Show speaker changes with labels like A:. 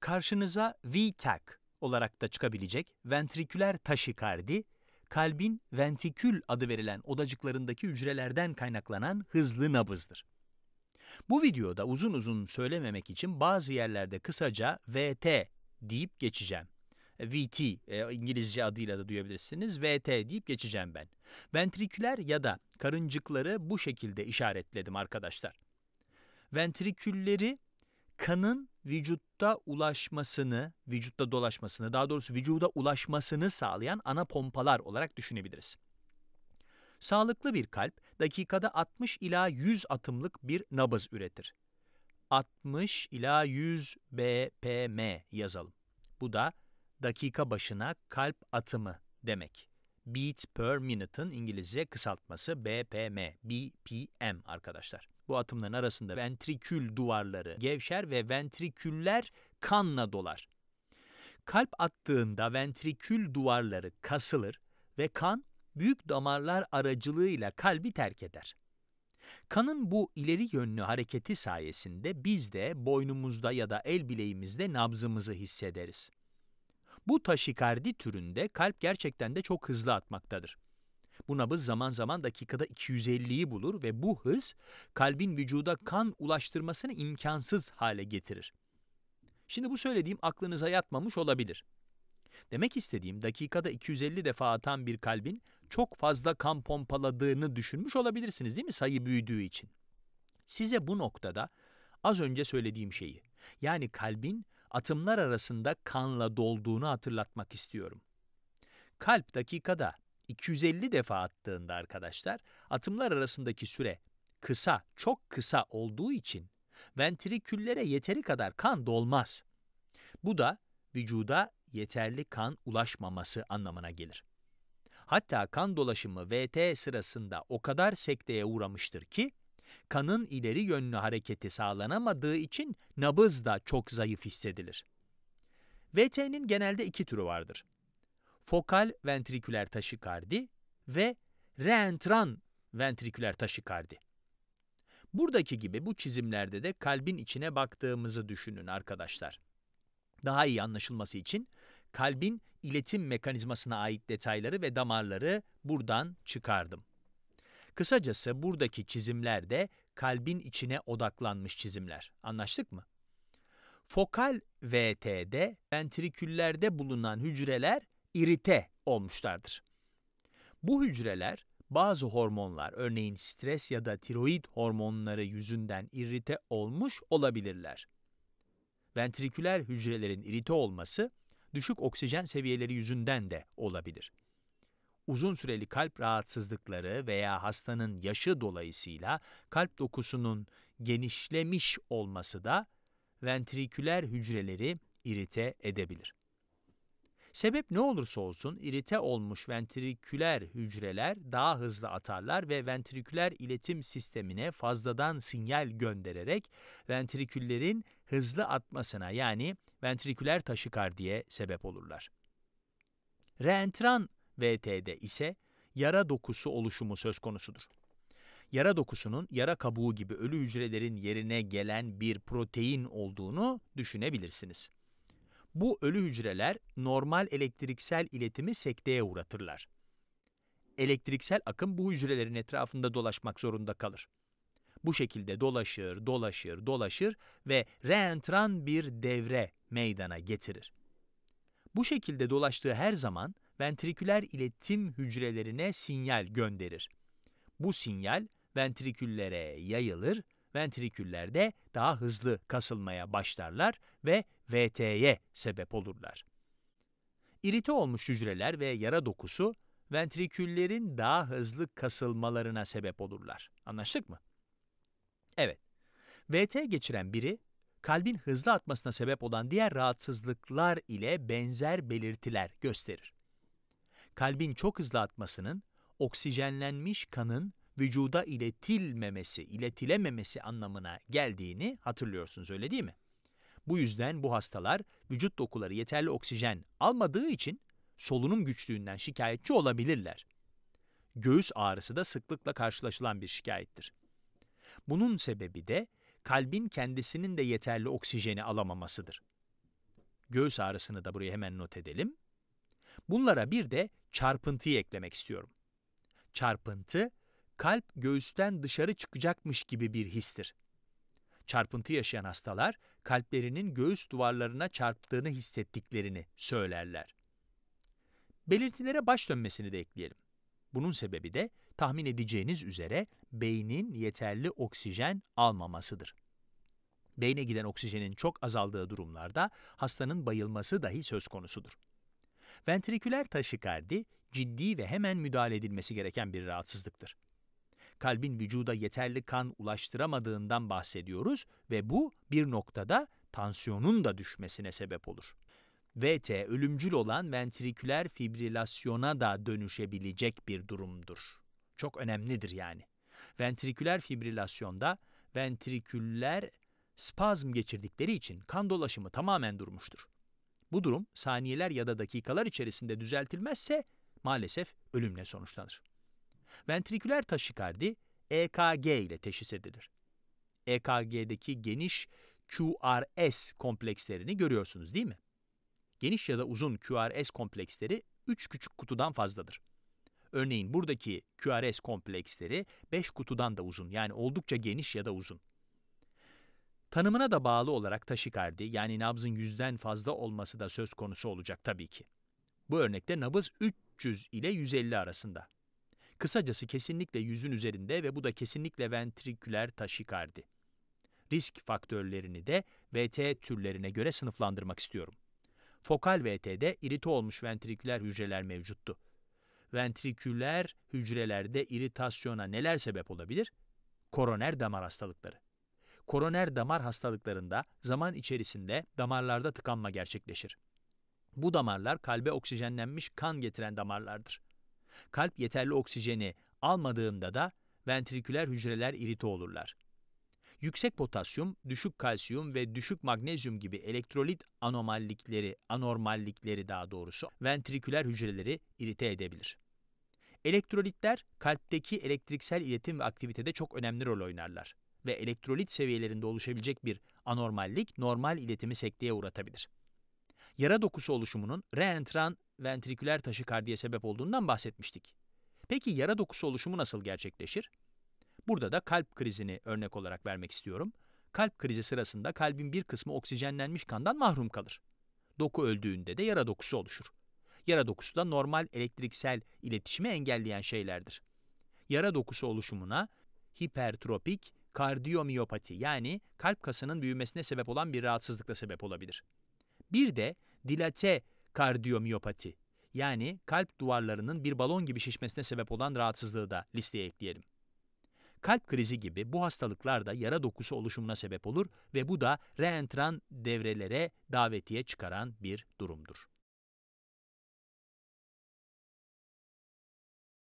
A: Karşınıza VTAC olarak da çıkabilecek ventriküler taşikardi, kalbin ventrikül adı verilen odacıklarındaki hücrelerden kaynaklanan hızlı nabızdır. Bu videoda uzun uzun söylememek için bazı yerlerde kısaca VT deyip geçeceğim. VT, e, İngilizce adıyla da duyabilirsiniz. VT deyip geçeceğim ben. Ventriküler ya da karıncıkları bu şekilde işaretledim arkadaşlar. Ventrikülleri kanın vücutta ulaşmasını, vücutta dolaşmasını, daha doğrusu vücuda ulaşmasını sağlayan ana pompalar olarak düşünebiliriz. Sağlıklı bir kalp dakikada 60 ila 100 atımlık bir nabız üretir. 60 ila 100 BPM yazalım. Bu da dakika başına kalp atımı demek. Beat per minute'ın İngilizce kısaltması BPM, BPM arkadaşlar. Bu atımların arasında ventrikül duvarları gevşer ve ventriküller kanla dolar. Kalp attığında ventrikül duvarları kasılır ve kan büyük damarlar aracılığıyla kalbi terk eder. Kanın bu ileri yönlü hareketi sayesinde biz de boynumuzda ya da el bileğimizde nabzımızı hissederiz. Bu taşikardi türünde kalp gerçekten de çok hızlı atmaktadır. Bu nabız zaman zaman dakikada 250'yi bulur ve bu hız kalbin vücuda kan ulaştırmasını imkansız hale getirir. Şimdi bu söylediğim aklınıza yatmamış olabilir. Demek istediğim dakikada 250 defa atan bir kalbin çok fazla kan pompaladığını düşünmüş olabilirsiniz değil mi sayı büyüdüğü için? Size bu noktada az önce söylediğim şeyi yani kalbin atımlar arasında kanla dolduğunu hatırlatmak istiyorum. Kalp dakikada 250 defa attığında arkadaşlar atımlar arasındaki süre kısa, çok kısa olduğu için ventriküllere yeteri kadar kan dolmaz. Bu da vücuda yeterli kan ulaşmaması anlamına gelir. Hatta kan dolaşımı VT sırasında o kadar sekteye uğramıştır ki, kanın ileri yönlü hareketi sağlanamadığı için nabız da çok zayıf hissedilir. VT'nin genelde iki türü vardır fokal ventriküler taşikardi ve reentran ventriküler taşikardi. Buradaki gibi bu çizimlerde de kalbin içine baktığımızı düşünün arkadaşlar. Daha iyi anlaşılması için kalbin iletim mekanizmasına ait detayları ve damarları buradan çıkardım. Kısacası buradaki çizimler de kalbin içine odaklanmış çizimler. Anlaştık mı? Fokal VT'de ventriküllerde bulunan hücreler irite olmuşlardır. Bu hücreler bazı hormonlar örneğin stres ya da tiroid hormonları yüzünden irite olmuş olabilirler. Ventriküler hücrelerin irite olması düşük oksijen seviyeleri yüzünden de olabilir. Uzun süreli kalp rahatsızlıkları veya hastanın yaşı dolayısıyla kalp dokusunun genişlemiş olması da ventriküler hücreleri irite edebilir. Sebep ne olursa olsun irite olmuş ventriküler hücreler daha hızlı atarlar ve ventriküler iletim sistemine fazladan sinyal göndererek ventriküllerin hızlı atmasına yani ventriküler taşikardiye sebep olurlar. Reentran VT'de ise yara dokusu oluşumu söz konusudur. Yara dokusunun yara kabuğu gibi ölü hücrelerin yerine gelen bir protein olduğunu düşünebilirsiniz. Bu ölü hücreler normal elektriksel iletimi sekteye uğratırlar. Elektriksel akım bu hücrelerin etrafında dolaşmak zorunda kalır. Bu şekilde dolaşır, dolaşır, dolaşır ve reentran bir devre meydana getirir. Bu şekilde dolaştığı her zaman ventriküler iletim hücrelerine sinyal gönderir. Bu sinyal ventriküllere yayılır ventriküllerde daha hızlı kasılmaya başlarlar ve VT'ye sebep olurlar. İrite olmuş hücreler ve yara dokusu ventriküllerin daha hızlı kasılmalarına sebep olurlar. Anlaştık mı? Evet. VT geçiren biri, kalbin hızlı atmasına sebep olan diğer rahatsızlıklar ile benzer belirtiler gösterir. Kalbin çok hızlı atmasının, oksijenlenmiş kanın vücuda iletilmemesi, iletilememesi anlamına geldiğini hatırlıyorsunuz öyle değil mi? Bu yüzden bu hastalar vücut dokuları yeterli oksijen almadığı için solunum güçlüğünden şikayetçi olabilirler. Göğüs ağrısı da sıklıkla karşılaşılan bir şikayettir. Bunun sebebi de kalbin kendisinin de yeterli oksijeni alamamasıdır. Göğüs ağrısını da buraya hemen not edelim. Bunlara bir de çarpıntıyı eklemek istiyorum. Çarpıntı kalp göğüsten dışarı çıkacakmış gibi bir histir. Çarpıntı yaşayan hastalar kalplerinin göğüs duvarlarına çarptığını hissettiklerini söylerler. Belirtilere baş dönmesini de ekleyelim. Bunun sebebi de tahmin edeceğiniz üzere beynin yeterli oksijen almamasıdır. Beyne giden oksijenin çok azaldığı durumlarda hastanın bayılması dahi söz konusudur. Ventriküler taşikardi ciddi ve hemen müdahale edilmesi gereken bir rahatsızlıktır kalbin vücuda yeterli kan ulaştıramadığından bahsediyoruz ve bu bir noktada tansiyonun da düşmesine sebep olur. VT ölümcül olan ventriküler fibrilasyona da dönüşebilecek bir durumdur. Çok önemlidir yani. Ventriküler fibrilasyonda ventriküller spazm geçirdikleri için kan dolaşımı tamamen durmuştur. Bu durum saniyeler ya da dakikalar içerisinde düzeltilmezse maalesef ölümle sonuçlanır. Ventriküler taşikardi EKG ile teşhis edilir. EKG'deki geniş QRS komplekslerini görüyorsunuz değil mi? Geniş ya da uzun QRS kompleksleri 3 küçük kutudan fazladır. Örneğin buradaki QRS kompleksleri 5 kutudan da uzun yani oldukça geniş ya da uzun. Tanımına da bağlı olarak taşikardi yani nabzın yüzden fazla olması da söz konusu olacak tabii ki. Bu örnekte nabız 300 ile 150 arasında. Kısacası kesinlikle yüzün üzerinde ve bu da kesinlikle ventriküler taşikardi. Risk faktörlerini de VT türlerine göre sınıflandırmak istiyorum. Fokal VT'de irite olmuş ventriküler hücreler mevcuttu. Ventriküler hücrelerde iritasyona neler sebep olabilir? Koroner damar hastalıkları. Koroner damar hastalıklarında zaman içerisinde damarlarda tıkanma gerçekleşir. Bu damarlar kalbe oksijenlenmiş kan getiren damarlardır. Kalp yeterli oksijeni almadığında da ventriküler hücreler irite olurlar. Yüksek potasyum, düşük kalsiyum ve düşük magnezyum gibi elektrolit anomallikleri, anormallikleri daha doğrusu ventriküler hücreleri irite edebilir. Elektrolitler kalpteki elektriksel iletim ve aktivitede çok önemli rol oynarlar ve elektrolit seviyelerinde oluşabilecek bir anormallik normal iletimi sekteye uğratabilir. Yara dokusu oluşumunun reentran ventriküler taşikardiye sebep olduğundan bahsetmiştik. Peki yara dokusu oluşumu nasıl gerçekleşir? Burada da kalp krizini örnek olarak vermek istiyorum. Kalp krizi sırasında kalbin bir kısmı oksijenlenmiş kandan mahrum kalır. Doku öldüğünde de yara dokusu oluşur. Yara dokusu da normal elektriksel iletişimi engelleyen şeylerdir. Yara dokusu oluşumuna hipertropik kardiyomiyopati yani kalp kasının büyümesine sebep olan bir rahatsızlıkla sebep olabilir. Bir de dilate kardiyomiyopati yani kalp duvarlarının bir balon gibi şişmesine sebep olan rahatsızlığı da listeye ekleyelim. Kalp krizi gibi bu hastalıklar da yara dokusu oluşumuna sebep olur ve bu da reentran devrelere davetiye çıkaran bir durumdur.